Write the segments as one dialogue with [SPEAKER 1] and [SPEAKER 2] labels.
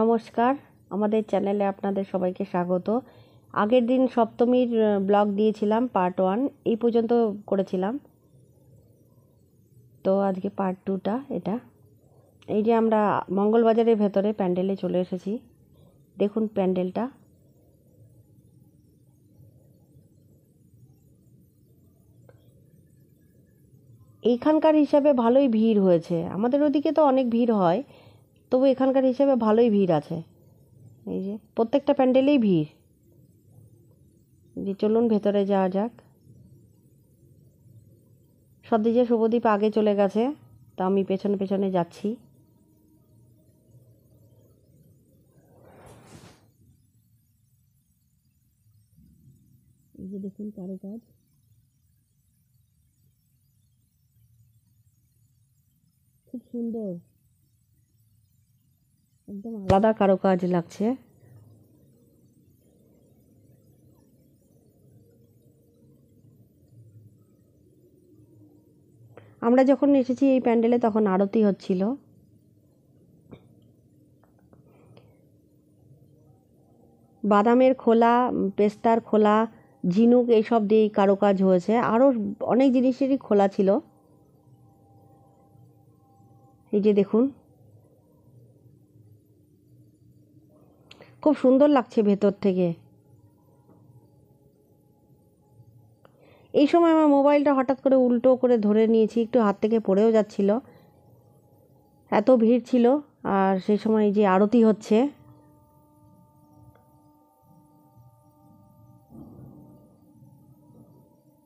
[SPEAKER 1] নমস্কার আমাদের চ্যানেলে আপনাদের সবাইকে স্বাগত আগের দিন সপ্তমীর ব্লগ দিয়েছিলাম পার্ট ওয়ান এই পর্যন্ত করেছিলাম তো আজকে পার্ট টুটা এটা এই যে আমরা মঙ্গলবাজারের ভেতরে প্যান্ডেলে চলে এসেছি দেখুন প্যান্ডেলটা এইখানকার হিসাবে ভালোই ভিড় হয়েছে আমাদের ওদিকে তো অনেক ভিড় হয় তবু এখানকার হিসেবে ভালোই ভিড় আছে এই যে প্রত্যেকটা প্যান্ডেলেই ভিড় যে চলুন ভেতরে যাওয়া যাক যে শুভদীপ আগে চলে গেছে তা আমি পেছনে পেছনে যাচ্ছি দেখুন কারো কাজ খুব সুন্দর একদম আলাদা কারো কাজ লাগছে আমরা যখন এসেছি এই প্যান্ডেলে তখন আরতি হচ্ছিল বাদামের খোলা পেস্তার খোলা ঝিনুক এইসব দিয়েই কাজ হয়েছে আরও অনেক জিনিসেরই খোলা ছিল এই যে দেখুন খুব সুন্দর লাগছে ভেতর থেকে এই সময় আমার মোবাইলটা হঠাৎ করে উল্টো করে ধরে নিয়েছি একটু হাত থেকে পড়েও যাচ্ছিল এত ভিড় ছিল আর সেই সময় যে আরতি হচ্ছে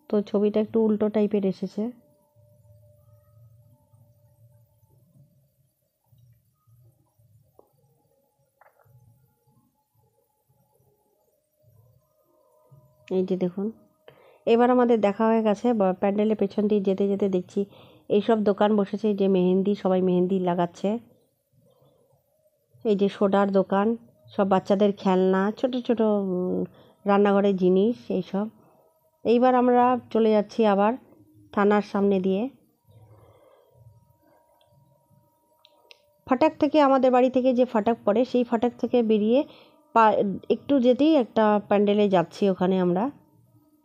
[SPEAKER 1] তো ছবিটা একটু উল্টো টাইপের এসেছে এই যে দেখুন এবার আমাদের দেখা হয়ে গেছে প্যান্ডেলের পেছন দিয়ে যেতে যেতে দেখছি এইসব দোকান বসেছে যে মেহেন্দি সবাই মেহেন্দি লাগাচ্ছে এই যে সোডার দোকান সব বাচ্চাদের খেলনা ছোট ছোট রান্নাঘরের জিনিস এইসব এইবার আমরা চলে যাচ্ছি আবার থানার সামনে দিয়ে ফাটাক থেকে আমাদের বাড়ি থেকে যে ফাটাক পড়ে সেই ফাটাক থেকে বেরিয়ে পা একটু যেতেই একটা প্যান্ডেলে যাচ্ছি ওখানে আমরা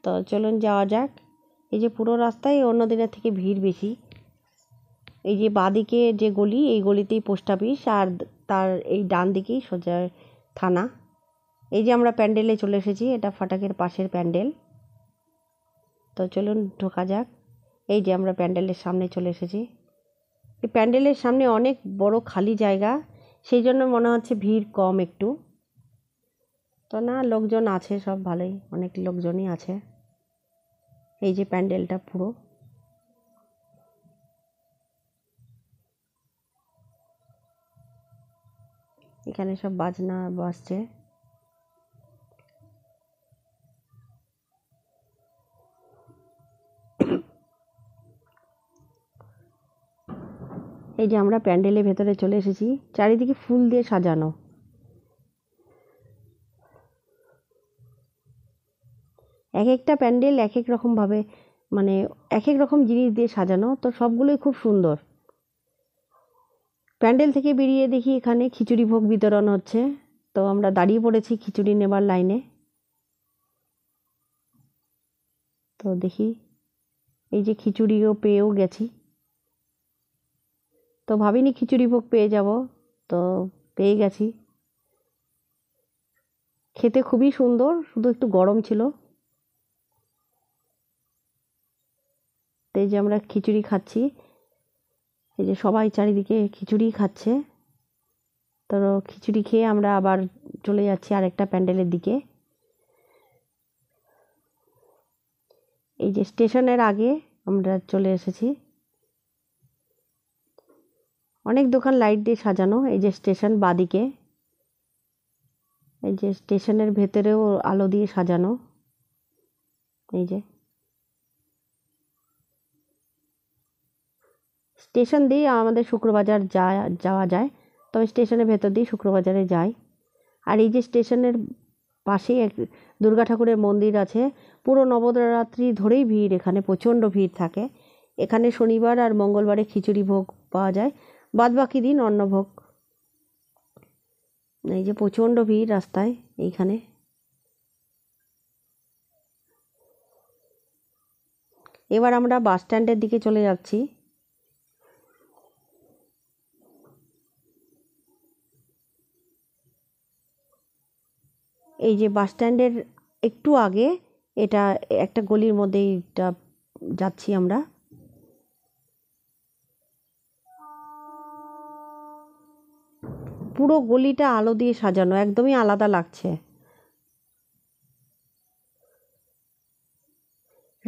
[SPEAKER 1] তো চলুন যাওয়া যাক এই যে পুরো রাস্তায় অন্য দিনের থেকে ভিড় বেশি এই যে বাঁদিকে যে গলি এই গলিতেই পোস্ট অফিস আর তার এই ডান দিকেই সোজা থানা এই যে আমরা প্যান্ডেলে চলে এসেছি এটা ফাটাকের পাশের প্যান্ডেল তো চলুন ঢোকা যাক এই যে আমরা প্যান্ডেলের সামনে চলে এসেছি এই প্যান্ডেলের সামনে অনেক বড় খালি জায়গা সেই জন্য মনে হচ্ছে ভিড় কম একটু তো না লোকজন আছে সব ভালোই অনেক লোকজনই আছে এই যে প্যান্ডেলটা পুরো এখানে সব বাজনা বাজছে এই যে আমরা প্যান্ডেলের ভেতরে চলে এসেছি চারিদিকে ফুল দিয়ে সাজানো এক একটা প্যান্ডেল এক এক রকমভাবে মানে এক এক রকম জিনিস দিয়ে সাজানো তো সবগুলোই খুব সুন্দর প্যান্ডেল থেকে বেরিয়ে দেখি এখানে খিচুড়ি ভোগ বিতরণ হচ্ছে তো আমরা দাঁড়িয়ে পড়েছি খিচুড়ি নেবার লাইনে তো দেখি এই যে খিচুড়িও পেয়েও গেছি তো ভাবিনি খিচুড়ি ভোগ পেয়ে যাব তো পেয়ে গেছি খেতে খুবই সুন্দর শুধু একটু গরম ছিল তো এই যে আমরা খিচুড়ি খাচ্ছি এই যে সবাই চারিদিকে খিচুড়ি খাচ্ছে তো খিচুড়ি খেয়ে আমরা আবার চলে যাচ্ছি আরেকটা প্যান্ডেলের দিকে এই যে স্টেশনের আগে আমরা চলে এসেছি অনেক দোকান লাইট দিয়ে সাজানো এই যে স্টেশন বাদিকে এই যে স্টেশনের ভেতরেও আলো দিয়ে সাজানো এই যে স্টেশন দিয়ে আমাদের শুক্রবাজার যা যাওয়া যায় তবে স্টেশনের ভেতর দিয়ে শুক্রবাজারে যাই আর এই যে স্টেশনের পাশেই এক দুর্গা ঠাকুরের মন্দির আছে পুরো নবরাত্রি ধরেই ভিড় এখানে প্রচণ্ড ভিড় থাকে এখানে শনিবার আর মঙ্গলবারে খিচুড়ি ভোগ পাওয়া যায় বাদবাকি দিন অন্নভোগ এই যে প্রচণ্ড ভিড় রাস্তায় এইখানে এবার আমরা বাস স্ট্যান্ডের দিকে চলে যাচ্ছি এই যে বাস স্ট্যান্ডের একটু আগে এটা একটা গলির মধ্যেই এটা যাচ্ছি আমরা পুরো গলিটা আলো দিয়ে সাজানো একদমই আলাদা লাগছে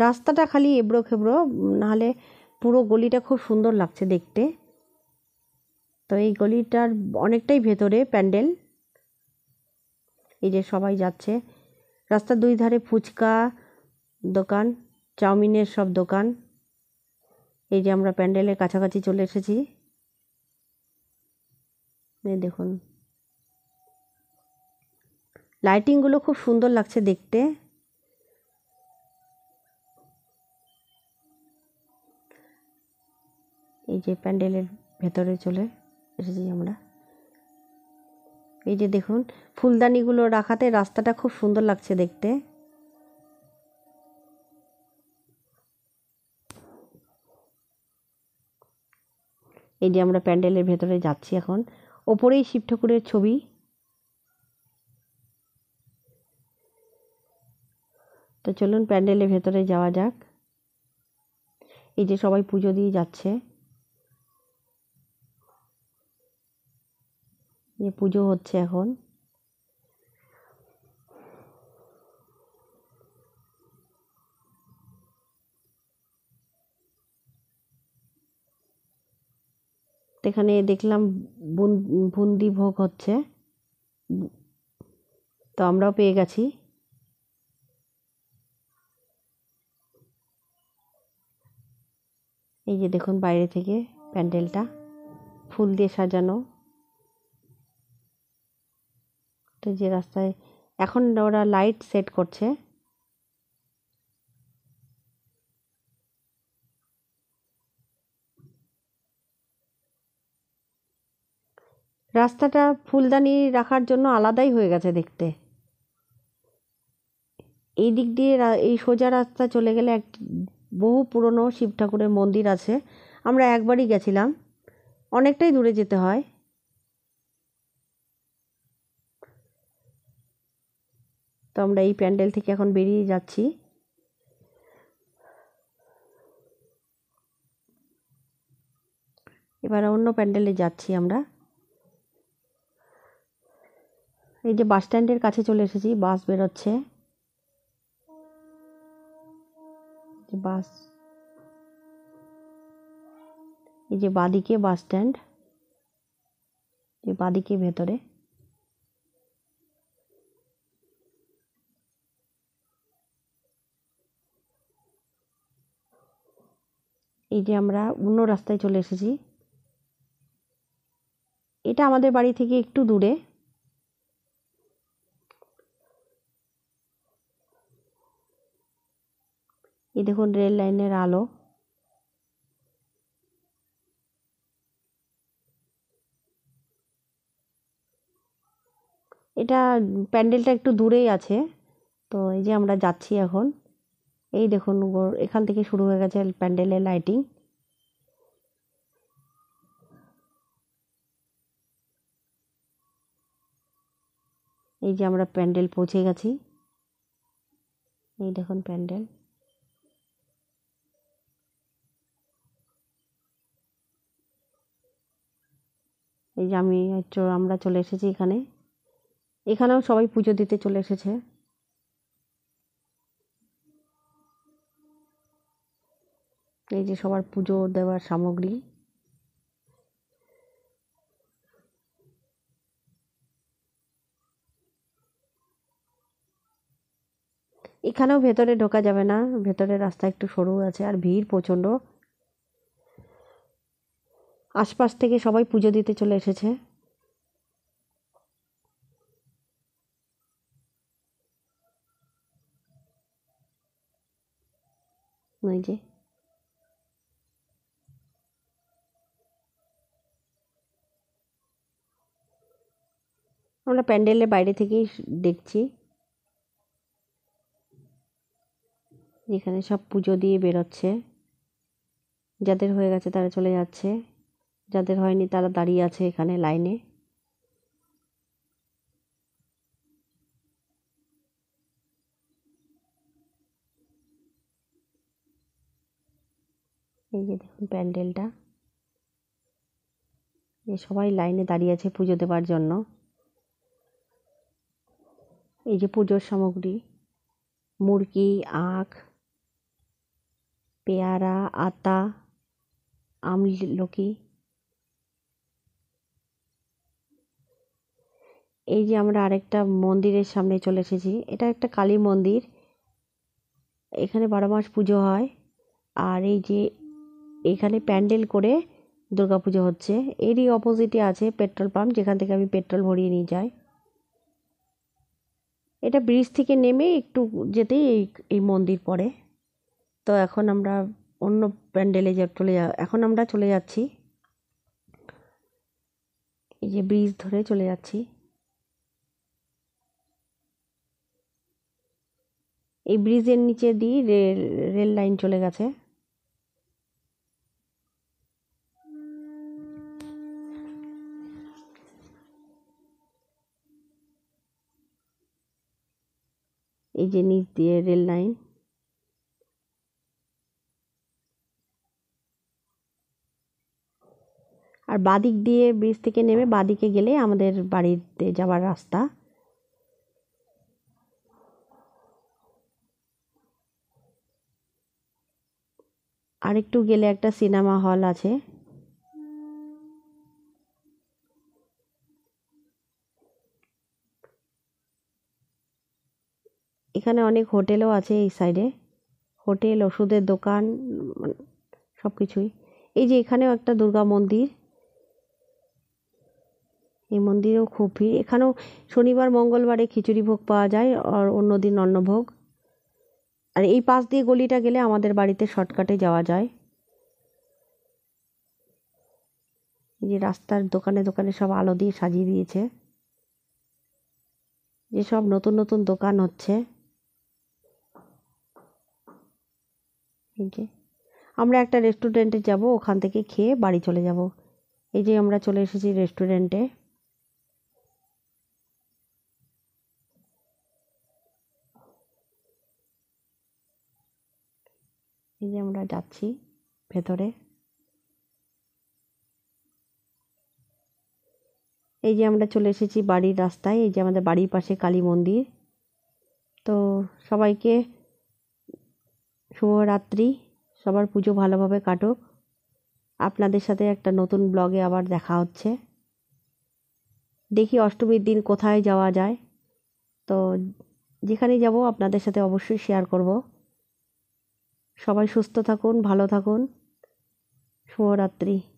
[SPEAKER 1] রাস্তাটা খালি এবড়ো খেবড়ো নাহলে পুরো গলিটা খুব সুন্দর লাগছে দেখতে তো এই গলিটার অনেকটাই ভেতরে প্যান্ডেল এই যে সবাই যাচ্ছে রাস্তার দুই ধারে ফুচকা দোকান চাউমিনের সব দোকান এই যে আমরা প্যান্ডেলের কাছাকাছি চলে এসেছি দেখুন লাইটিংগুলো খুব সুন্দর লাগছে দেখতে এই যে প্যান্ডেলের ভেতরে চলে এসেছি আমরা এই যে দেখুন ফুলদানিগুলো রাখাতে রাস্তাটা খুব সুন্দর লাগছে দেখতে এই যে আমরা প্যান্ডেলের ভেতরে যাচ্ছি এখন ওপরেই শিব ঠাকুরের ছবি তো চলুন প্যান্ডেলের ভেতরে যাওয়া যাক এই যে সবাই পুজো দিয়ে যাচ্ছে যে পুজো হচ্ছে এখন এখানে দেখলাম বুন্দি ভোগ হচ্ছে তো আমরাও পেয়ে গেছি এই যে দেখুন বাইরে থেকে প্যান্ডেলটা ফুল দিয়ে সাজানো তো যে রাস্তায় এখন ওরা লাইট সেট করছে রাস্তাটা ফুলদানি রাখার জন্য আলাদাই হয়ে গেছে দেখতে এই দিক দিয়ে এই সোজা রাস্তা চলে গেলে এক বহু পুরনো শিব ঠাকুরের মন্দির আছে আমরা একবারই গেছিলাম অনেকটাই দূরে যেতে হয় তো আমরা এই প্যান্ডেল থেকে এখন বেরিয়ে যাচ্ছি এবার অন্য প্যান্ডেলে যাচ্ছি আমরা এই যে বাস স্ট্যান্ডের কাছে চলে এসেছি বাস বেরোচ্ছে বাস এই যে বাদিকে বাস স্ট্যান্ড এই বাদিকে ভেতরে এই যে আমরা অন্য রাস্তায় চলে এসেছি এটা আমাদের বাড়ি থেকে একটু দূরে এই দেখুন রেল লাইনের আলো এটা প্যান্ডেলটা একটু দূরেই আছে তো এই যে আমরা যাচ্ছি এখন এই দেখুন এখান থেকে শুরু হয়ে গেছে প্যান্ডেলের লাইটিং এই যে আমরা প্যান্ডেল পৌঁছে গেছি এই দেখুন প্যান্ডেল এই যে আমি আমরা চলে এসেছি এখানে এখানেও সবাই পুজো দিতে চলে এসেছে এই যে সবার পুজো দেওয়ার সামগ্রী এখানেও ভেতরে ঢোকা যাবে না ভেতরে রাস্তা একটু সরু আছে আর ভিড় প্রচণ্ড আশপাশ থেকে সবাই পুজো দিতে চলে এসেছে ওই যে আমরা প্যান্ডেলের বাইরে থেকেই দেখছি যেখানে সব পুজো দিয়ে বেরোচ্ছে যাদের হয়ে গেছে তারা চলে যাচ্ছে যাদের হয়নি তারা দাঁড়িয়ে আছে এখানে লাইনে এই যে দেখুন প্যান্ডেলটা সবাই লাইনে দাঁড়িয়ে আছে পুজো দেওয়ার জন্য এই যে পুজোর সামগ্রী মুরগি আখ পেয়ারা আতা আমলকি এই যে আমরা আরেকটা মন্দিরের সামনে চলে এসেছি এটা একটা কালী মন্দির এখানে বারো মাস পুজো হয় আর এই যে এখানে প্যান্ডেল করে দুর্গাপুজো হচ্ছে এরই অপোজিটে আছে পেট্রোল পাম্প যেখান থেকে আমি পেট্রোল ভরিয়ে নিয়ে যাই এটা ব্রিজ থেকে নেমে একটু যেতেই এই এই মন্দির পড়ে তো এখন আমরা অন্য প্যান্ডেলে যা চলে যা এখন আমরা চলে যাচ্ছি এই যে ব্রিজ ধরে চলে যাচ্ছি এই ব্রিজের নিচে দিয়ে রেল রেল লাইন চলে গেছে এই যে নিচ দিয়ে রেল লাইন আর বাদিক দিয়ে ব্রিজ থেকে নেমে বাদিকে গেলে আমাদের বাড়িতে যাওয়ার রাস্তা আর একটু গেলে একটা সিনেমা হল আছে এখানে অনেক হোটেলও আছে এই সাইডে হোটেল ওষুধের দোকান মানে সব কিছুই এই যে এখানেও একটা দুর্গা মন্দির এই মন্দিরেও খুব ভিড় এখানেও শনিবার মঙ্গলবারে খিচুড়ি ভোগ পাওয়া যায় আর অন্য দিন অন্নভোগ আর এই পাশ দিয়ে গলিটা গেলে আমাদের বাড়িতে শর্টকাটে যাওয়া যায় এই যে রাস্তার দোকানে দোকানে সব আলো দিয়ে সাজিয়ে দিয়েছে যেসব নতুন নতুন দোকান হচ্ছে এই যে আমরা একটা রেস্টুরেন্টে যাব ওখান থেকে খেয়ে বাড়ি চলে যাব এই যে আমরা চলে এসেছি রেস্টুরেন্টে এই যে আমরা যাচ্ছি ভেতরে এই যে আমরা চলে এসেছি বাড়ির রাস্তায় এই যে আমাদের বাড়ির পাশে কালী মন্দির তো সবাইকে শুভরাত্রি সবার পুজো ভালোভাবে কাটুক আপনাদের সাথে একটা নতুন ব্লগে আবার দেখা হচ্ছে দেখি অষ্টমীর দিন কোথায় যাওয়া যায় তো যেখানে যাব আপনাদের সাথে অবশ্যই শেয়ার করব সবাই সুস্থ থাকুন ভালো থাকুন শুভরাত্রি